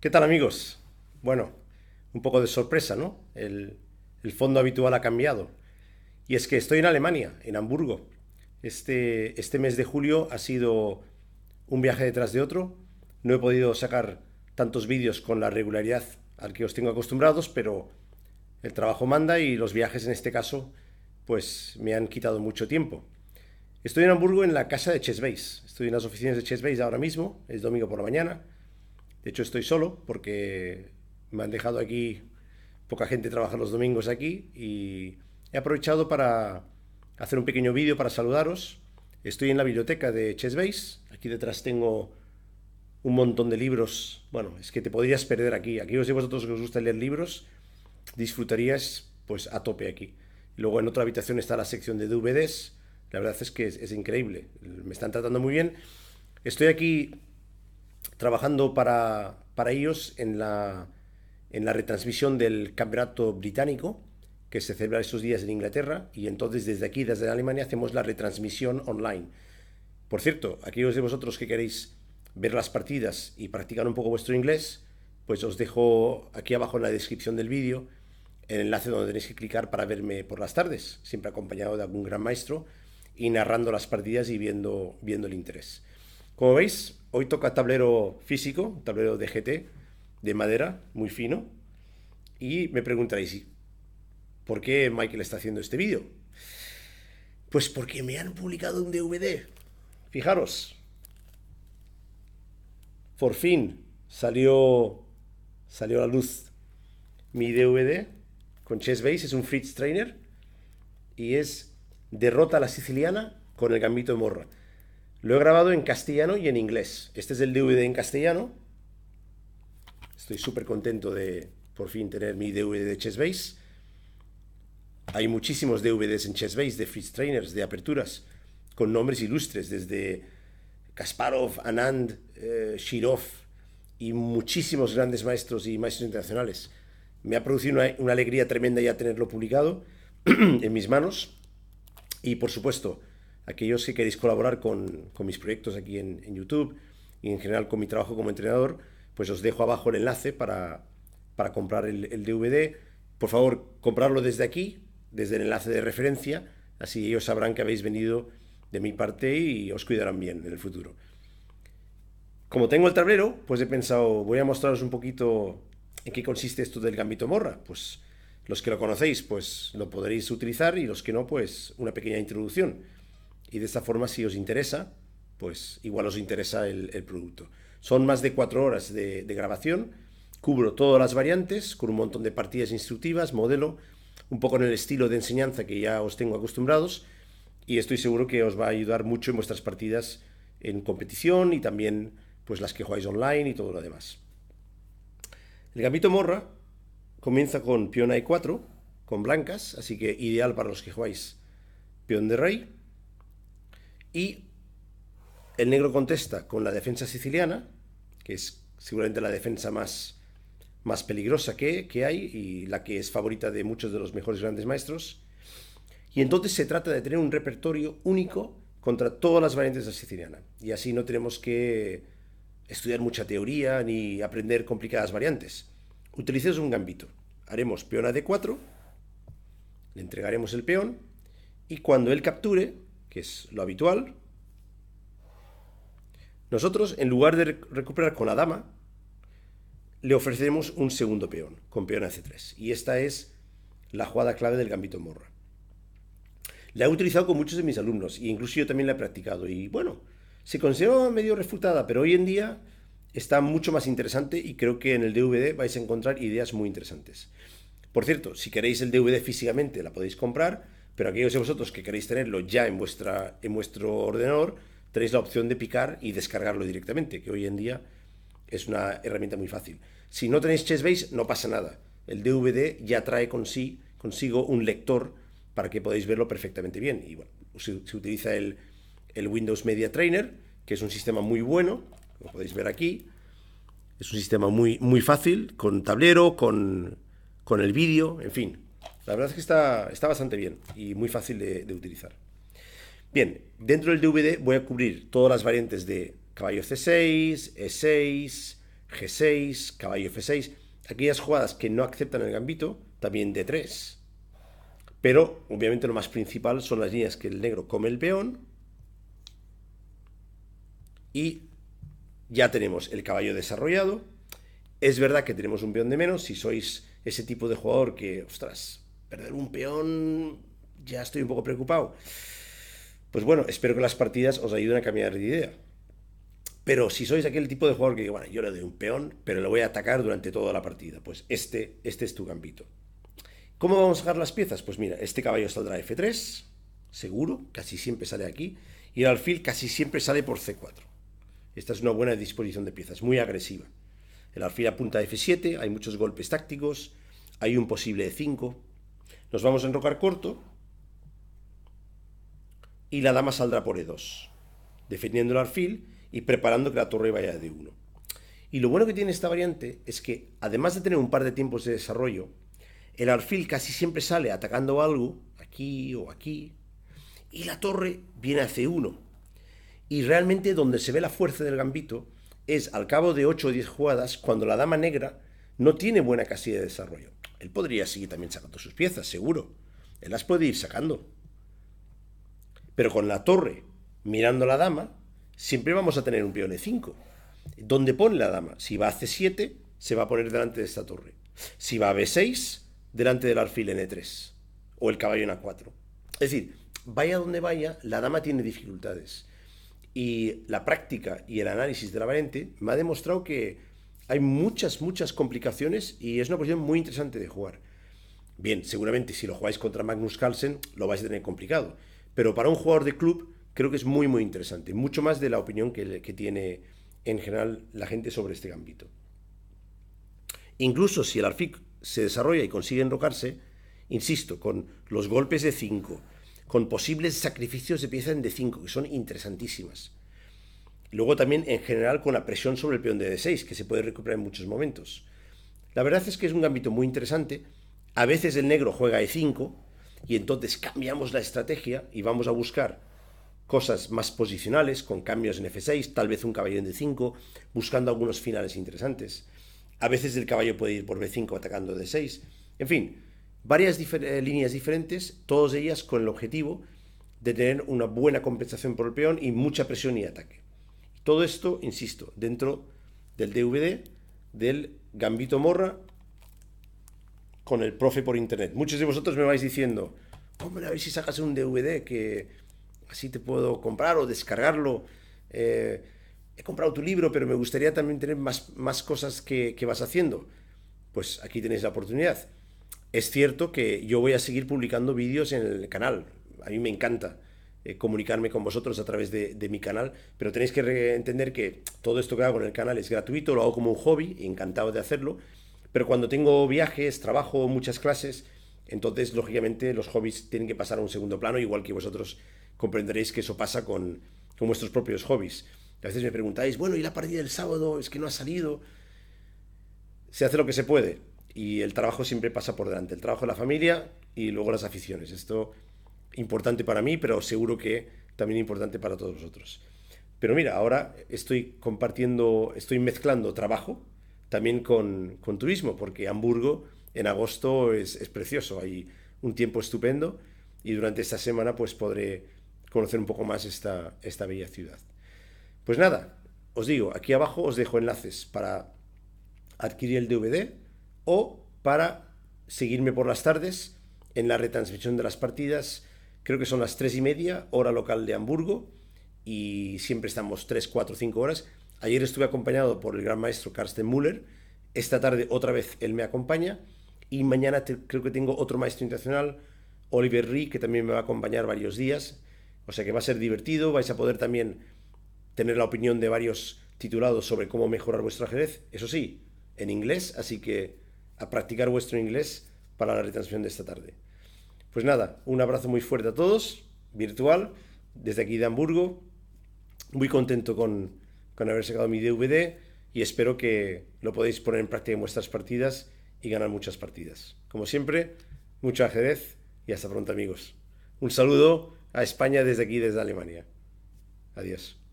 ¿Qué tal amigos? Bueno, un poco de sorpresa, ¿no? El, fondo habitual ha cambiado. Y es que estoy en Alemania, en Hamburgo. Este, este mes de julio ha sido un viaje detrás de otro. No he podido sacar tantos vídeos con la regularidad al que os tengo acostumbrados, pero el trabajo manda y los viajes en este caso pues me han quitado mucho tiempo. Estoy en Hamburgo en la casa de Chess Estoy en las oficinas de Chess ahora mismo, es domingo por la mañana de hecho, estoy solo porque me han dejado aquí, poca gente trabaja los domingos aquí y he aprovechado para hacer un pequeño vídeo para saludaros. Estoy en la biblioteca de Chessbase. Aquí detrás tengo un montón de libros. Bueno, es que te podrías perder aquí. Aquí os digo vosotros que os gusta leer libros, disfrutarías pues a tope aquí. Luego en otra habitación está la sección de DVDs. La verdad es que es, es increíble. Me están tratando muy bien. Estoy aquí trabajando para, ellos en la, retransmisión del campeonato británico que se celebra estos días en Inglaterra y entonces desde aquí, desde Alemania, hacemos la retransmisión online. Por cierto, aquellos de vosotros que queréis ver las partidas y practicar un poco vuestro inglés, pues os dejo aquí abajo en la descripción del vídeo el enlace donde tenéis que clicar para verme por las tardes, siempre acompañado de algún gran maestro y narrando las partidas y viendo, viendo el interés. Como veis, hoy toca tablero físico, tablero de GT, de madera, muy fino. Y me preguntaréis, ¿por qué Michael está haciendo este vídeo? Pues porque me han publicado un DVD. Fijaros. Por fin salió, salió a la luz mi DVD con Chess Base. Es un Fritz Trainer. Y es Derrota a la Siciliana con el Gambito de Morra. Lo he grabado en castellano y en inglés. Este es el DVD en castellano. Estoy súper contento de por fin tener mi DVD de ChessBase. Hay muchísimos DVDs en ChessBase de Fritz Trainers, de aperturas, con nombres ilustres, desde Kasparov, Anand, eh, Shirov y muchísimos grandes maestros y maestros internacionales. Me ha producido una alegría tremenda ya tenerlo publicado en mis manos. Y por supuesto, aquellos que queréis colaborar con, mis proyectos aquí en, YouTube y en general con mi trabajo como entrenador, pues os dejo abajo el enlace para, comprar el, el DVD. Por favor, comprarlo desde aquí, desde el enlace de referencia, así ellos sabrán que habéis venido de mi parte y os cuidarán bien en el futuro. Como tengo el tablero, pues he pensado, voy a mostraros un poquito en qué consiste esto del gambito morra. Pues los que lo conocéis, pues lo podréis utilizar y los que no, pues una pequeña introducción. Y de esta forma, si os interesa, pues igual os interesa el, producto. Son más de cuatro horas de, grabación, cubro todas las variantes con un montón de partidas instructivas, modelo, un poco en el estilo de enseñanza que ya os tengo acostumbrados y estoy seguro que os va a ayudar mucho en vuestras partidas en competición y también pues las que jugáis online y todo lo demás. El gambito morra comienza con peón a4 con blancas, así que ideal para los que jugáis peón de rey y el negro contesta con la defensa siciliana, que es seguramente la defensa más, más peligrosa que, que hay y la que es favorita de muchos de los mejores grandes maestros. Y entonces se trata de tener un repertorio único contra todas las variantes de la siciliana. Y así no tenemos que estudiar mucha teoría ni aprender complicadas variantes. Utilicemos un gambito. Haremos peón a d4, le entregaremos el peón y cuando él capture, que es lo habitual, nosotros, en lugar de recuperar con la dama, le ofrecemos un segundo peón, con peón a 3 Y esta es la jugada clave del gambito morra. La he utilizado con muchos de mis alumnos, e incluso yo también la he practicado. Y bueno, se considera medio refutada, pero hoy en día está mucho más interesante y creo que en el DVD vais a encontrar ideas muy interesantes. Por cierto, si queréis el DVD físicamente, la podéis comprar pero aquellos de vosotros que queréis tenerlo ya en, vuestra, en vuestro ordenador, tenéis la opción de picar y descargarlo directamente, que hoy en día es una herramienta muy fácil. Si no tenéis Chessbase, no pasa nada. El DVD ya trae consigo un lector para que podáis verlo perfectamente bien. Y se, utiliza el, Windows Media Trainer, que es un sistema muy bueno, como podéis ver aquí. Es un sistema muy, muy fácil, con tablero, con, con el vídeo, en fin, la verdad es que está, bastante bien y muy fácil de, de utilizar. Bien, dentro del DVD voy a cubrir todas las variantes de caballo C6, E6, G6, caballo F6, aquellas jugadas que no aceptan el gambito, también D3. Pero obviamente lo más principal son las líneas que el negro come el peón. Y ya tenemos el caballo desarrollado. Es verdad que tenemos un peón de menos si sois ese tipo de jugador que, ostras, perder un peón, ya estoy un poco preocupado. Pues bueno, espero que las partidas os ayuden a cambiar de idea. Pero si sois aquel tipo de jugador que bueno, yo le doy un peón, pero lo voy a atacar durante toda la partida, pues este, este es tu gambito. ¿Cómo vamos a sacar las piezas? Pues mira, este caballo saldrá F3, seguro, casi siempre sale aquí, y el alfil casi siempre sale por C4. Esta es una buena disposición de piezas, muy agresiva. El alfil apunta a F7, hay muchos golpes tácticos, hay un posible E5, nos vamos a enrocar corto y la dama saldrá por E2, defendiendo el alfil y preparando que la torre vaya de 1 Y lo bueno que tiene esta variante es que, además de tener un par de tiempos de desarrollo, el alfil casi siempre sale atacando algo, aquí o aquí, y la torre viene a C1. Y realmente donde se ve la fuerza del gambito es al cabo de 8 o 10 jugadas cuando la dama negra no tiene buena casilla de desarrollo. Él podría seguir también sacando sus piezas, seguro. Él las puede ir sacando. Pero con la torre mirando a la dama, siempre vamos a tener un peón E5. ¿Dónde pone la dama? Si va a C7, se va a poner delante de esta torre. Si va a B6, delante del alfil en E3. O el caballo en A4. Es decir, vaya donde vaya, la dama tiene dificultades. Y la práctica y el análisis de la variante me ha demostrado que hay muchas, muchas complicaciones y es una posición muy interesante de jugar. Bien, seguramente si lo jugáis contra Magnus Carlsen lo vais a tener complicado, pero para un jugador de club creo que es muy, muy interesante, mucho más de la opinión que, tiene en general la gente sobre este gambito. Incluso si el Arfic se desarrolla y consigue enrocarse, insisto, con los golpes de 5, con posibles sacrificios de piezas de cinco, 5 que son interesantísimas Luego también en general con la presión sobre el peón de D6, que se puede recuperar en muchos momentos. La verdad es que es un ámbito muy interesante. A veces el negro juega E5 y entonces cambiamos la estrategia y vamos a buscar cosas más posicionales, con cambios en F6, tal vez un caballo en D5, buscando algunos finales interesantes. A veces el caballo puede ir por B5 atacando D6. En fin, varias eh, líneas diferentes, todas ellas con el objetivo de tener una buena compensación por el peón y mucha presión y ataque. Todo esto, insisto, dentro del DVD del Gambito Morra con el profe por internet. Muchos de vosotros me vais diciendo, hombre, a ver si sacas un DVD que así te puedo comprar o descargarlo. Eh, he comprado tu libro, pero me gustaría también tener más, cosas que vas haciendo. Pues aquí tenéis la oportunidad. Es cierto que yo voy a seguir publicando vídeos en el canal. A mí me encanta. Eh, comunicarme con vosotros a través de, mi canal, pero tenéis que entender que todo esto que hago en el canal es gratuito, lo hago como un hobby, encantado de hacerlo, pero cuando tengo viajes, trabajo, muchas clases, entonces lógicamente los hobbies tienen que pasar a un segundo plano, igual que vosotros comprenderéis que eso pasa con, con vuestros propios hobbies. A veces me preguntáis, bueno, ¿y la partida del sábado? Es que no ha salido. Se hace lo que se puede y el trabajo siempre pasa por delante, el trabajo de la familia y luego las aficiones. Esto importante para mí, pero seguro que también importante para todos vosotros. Pero mira, ahora estoy compartiendo, estoy mezclando trabajo también con, turismo, porque Hamburgo en agosto es, precioso, hay un tiempo estupendo y durante esta semana pues podré conocer un poco más esta, esta bella ciudad. Pues nada, os digo, aquí abajo os dejo enlaces para adquirir el DVD o para seguirme por las tardes en la retransmisión de las partidas, Creo que son las tres y media, hora local de Hamburgo, y siempre estamos tres, cuatro, cinco horas. Ayer estuve acompañado por el gran maestro Karsten Müller, esta tarde otra vez él me acompaña, y mañana creo que tengo otro maestro internacional, Oliver Rie, que también me va a acompañar varios días. O sea que va a ser divertido, vais a poder también tener la opinión de varios titulados sobre cómo mejorar vuestro ajedrez, eso sí, en inglés, así que a practicar vuestro inglés para la retransmisión de esta tarde. Pues nada, un abrazo muy fuerte a todos, virtual, desde aquí de Hamburgo. Muy contento con, haber sacado mi DVD y espero que lo podáis poner en práctica en vuestras partidas y ganar muchas partidas. Como siempre, mucho ajedrez y hasta pronto amigos. Un saludo a España desde aquí, desde Alemania. Adiós.